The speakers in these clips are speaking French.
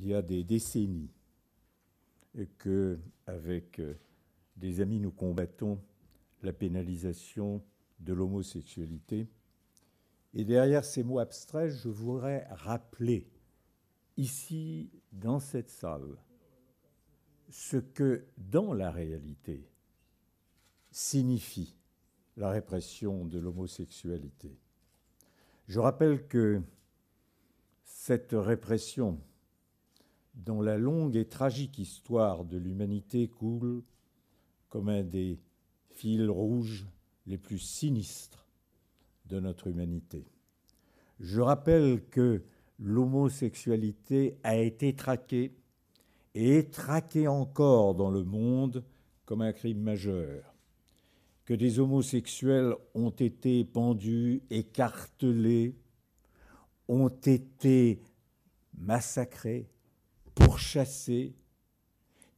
il y a des décennies et que, avec euh, des amis, nous combattons la pénalisation de l'homosexualité. Et derrière ces mots abstraits, je voudrais rappeler ici, dans cette salle, ce que, dans la réalité, signifie la répression de l'homosexualité. Je rappelle que cette répression dont la longue et tragique histoire de l'humanité coule comme un des fils rouges les plus sinistres de notre humanité. Je rappelle que l'homosexualité a été traquée et est traquée encore dans le monde comme un crime majeur, que des homosexuels ont été pendus, écartelés, ont été massacrés, pour chasser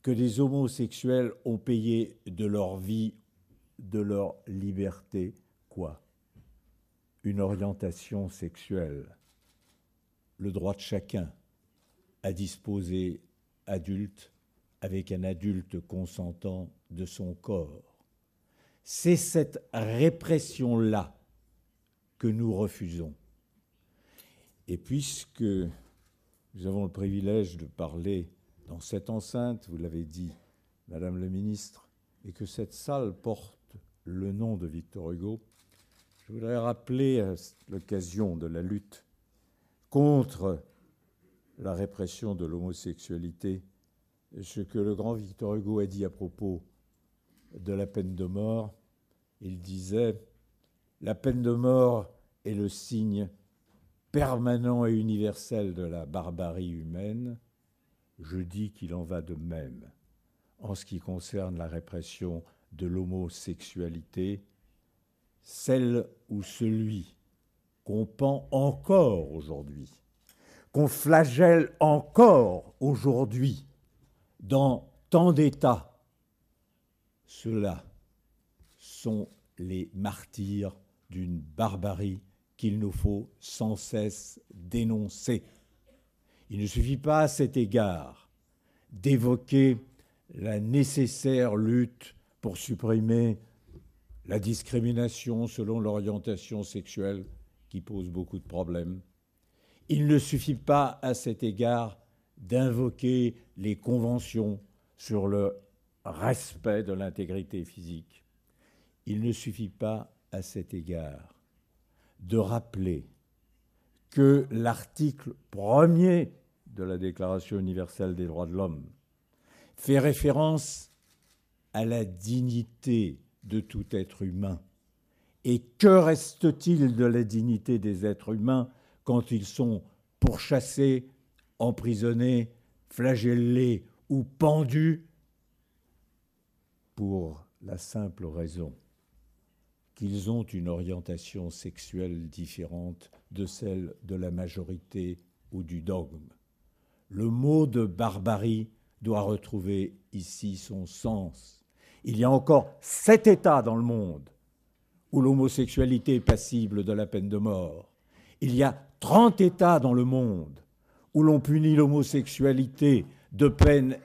que des homosexuels ont payé de leur vie, de leur liberté, quoi Une orientation sexuelle, le droit de chacun à disposer adulte avec un adulte consentant de son corps. C'est cette répression-là que nous refusons. Et puisque nous avons le privilège de parler dans cette enceinte, vous l'avez dit, Madame la ministre, et que cette salle porte le nom de Victor Hugo. Je voudrais rappeler à l'occasion de la lutte contre la répression de l'homosexualité ce que le grand Victor Hugo a dit à propos de la peine de mort. Il disait, La peine de mort est le signe permanent et universel de la barbarie humaine, je dis qu'il en va de même en ce qui concerne la répression de l'homosexualité, celle ou celui qu'on pend encore aujourd'hui, qu'on flagelle encore aujourd'hui dans tant d'États, ceux-là sont les martyrs d'une barbarie qu'il nous faut sans cesse dénoncer. Il ne suffit pas à cet égard d'évoquer la nécessaire lutte pour supprimer la discrimination selon l'orientation sexuelle qui pose beaucoup de problèmes. Il ne suffit pas à cet égard d'invoquer les conventions sur le respect de l'intégrité physique. Il ne suffit pas à cet égard de rappeler que l'article premier de la Déclaration universelle des droits de l'homme fait référence à la dignité de tout être humain. Et que reste-t-il de la dignité des êtres humains quand ils sont pourchassés, emprisonnés, flagellés ou pendus pour la simple raison ils ont une orientation sexuelle différente de celle de la majorité ou du dogme. Le mot de barbarie doit retrouver ici son sens. Il y a encore sept États dans le monde où l'homosexualité est passible de la peine de mort. Il y a 30 États dans le monde où l'on punit l'homosexualité de peine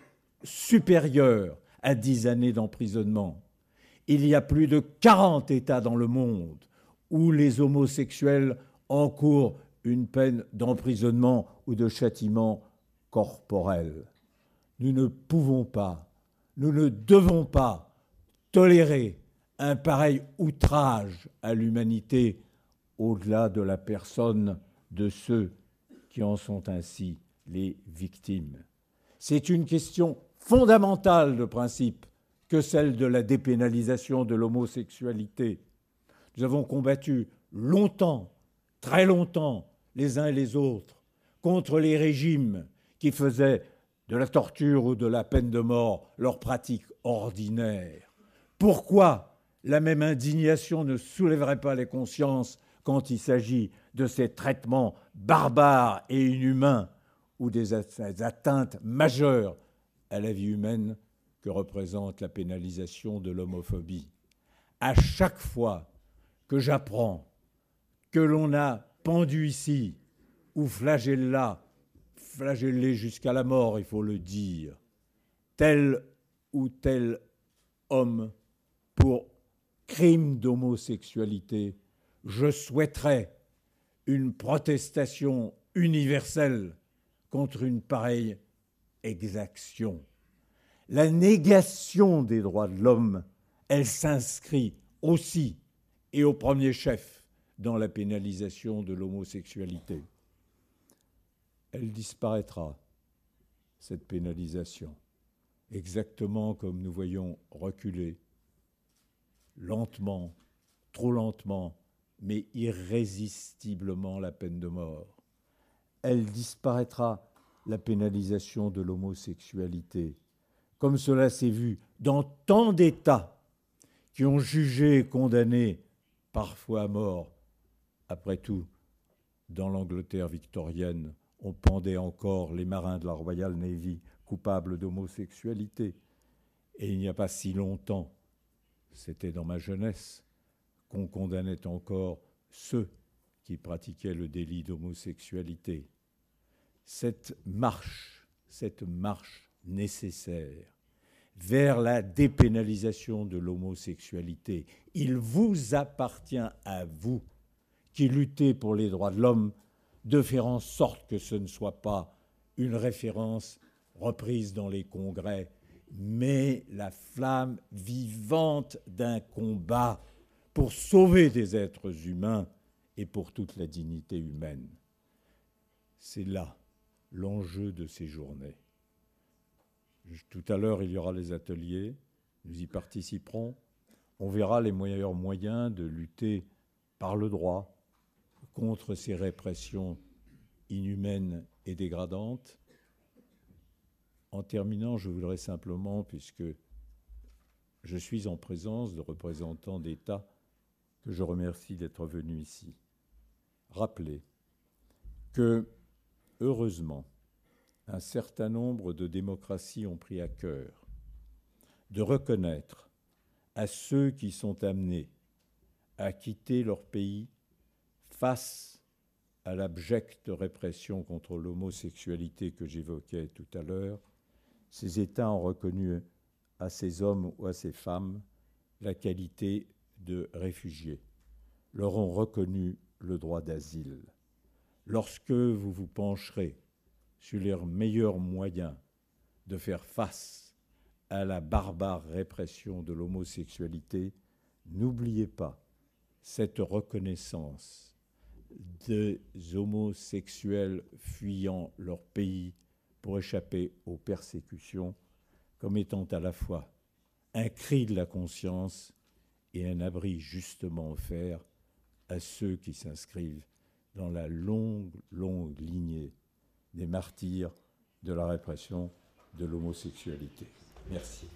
supérieure à dix années d'emprisonnement. Il y a plus de 40 États dans le monde où les homosexuels encourent une peine d'emprisonnement ou de châtiment corporel. Nous ne pouvons pas, nous ne devons pas tolérer un pareil outrage à l'humanité au-delà de la personne de ceux qui en sont ainsi les victimes. C'est une question fondamentale de principe que celle de la dépénalisation de l'homosexualité. Nous avons combattu longtemps, très longtemps, les uns et les autres, contre les régimes qui faisaient de la torture ou de la peine de mort leur pratique ordinaire. Pourquoi la même indignation ne soulèverait pas les consciences quand il s'agit de ces traitements barbares et inhumains ou des atteintes majeures à la vie humaine représente la pénalisation de l'homophobie. À chaque fois que j'apprends que l'on a pendu ici ou flagellé flagellé jusqu'à la mort, il faut le dire, tel ou tel homme pour crime d'homosexualité, je souhaiterais une protestation universelle contre une pareille exaction la négation des droits de l'homme, elle s'inscrit aussi et au premier chef dans la pénalisation de l'homosexualité. Elle disparaîtra, cette pénalisation, exactement comme nous voyons reculer, lentement, trop lentement, mais irrésistiblement la peine de mort. Elle disparaîtra la pénalisation de l'homosexualité comme cela s'est vu dans tant d'États qui ont jugé et condamné, parfois à mort. Après tout, dans l'Angleterre victorienne, on pendait encore les marins de la Royal Navy coupables d'homosexualité. Et il n'y a pas si longtemps, c'était dans ma jeunesse, qu'on condamnait encore ceux qui pratiquaient le délit d'homosexualité. Cette marche, cette marche nécessaire vers la dépénalisation de l'homosexualité. Il vous appartient à vous qui luttez pour les droits de l'homme de faire en sorte que ce ne soit pas une référence reprise dans les congrès, mais la flamme vivante d'un combat pour sauver des êtres humains et pour toute la dignité humaine. C'est là l'enjeu de ces journées. Tout à l'heure, il y aura les ateliers. Nous y participerons. On verra les meilleurs moyens de lutter par le droit contre ces répressions inhumaines et dégradantes. En terminant, je voudrais simplement, puisque je suis en présence de représentants d'État que je remercie d'être venus ici, rappeler que, heureusement, un certain nombre de démocraties ont pris à cœur de reconnaître à ceux qui sont amenés à quitter leur pays face à l'abjecte répression contre l'homosexualité que j'évoquais tout à l'heure, ces États ont reconnu à ces hommes ou à ces femmes la qualité de réfugiés, leur ont reconnu le droit d'asile. Lorsque vous vous pencherez sur leurs meilleurs moyens de faire face à la barbare répression de l'homosexualité, n'oubliez pas cette reconnaissance des homosexuels fuyant leur pays pour échapper aux persécutions comme étant à la fois un cri de la conscience et un abri justement offert à ceux qui s'inscrivent dans la longue, longue lignée des martyrs de la répression de l'homosexualité. Merci.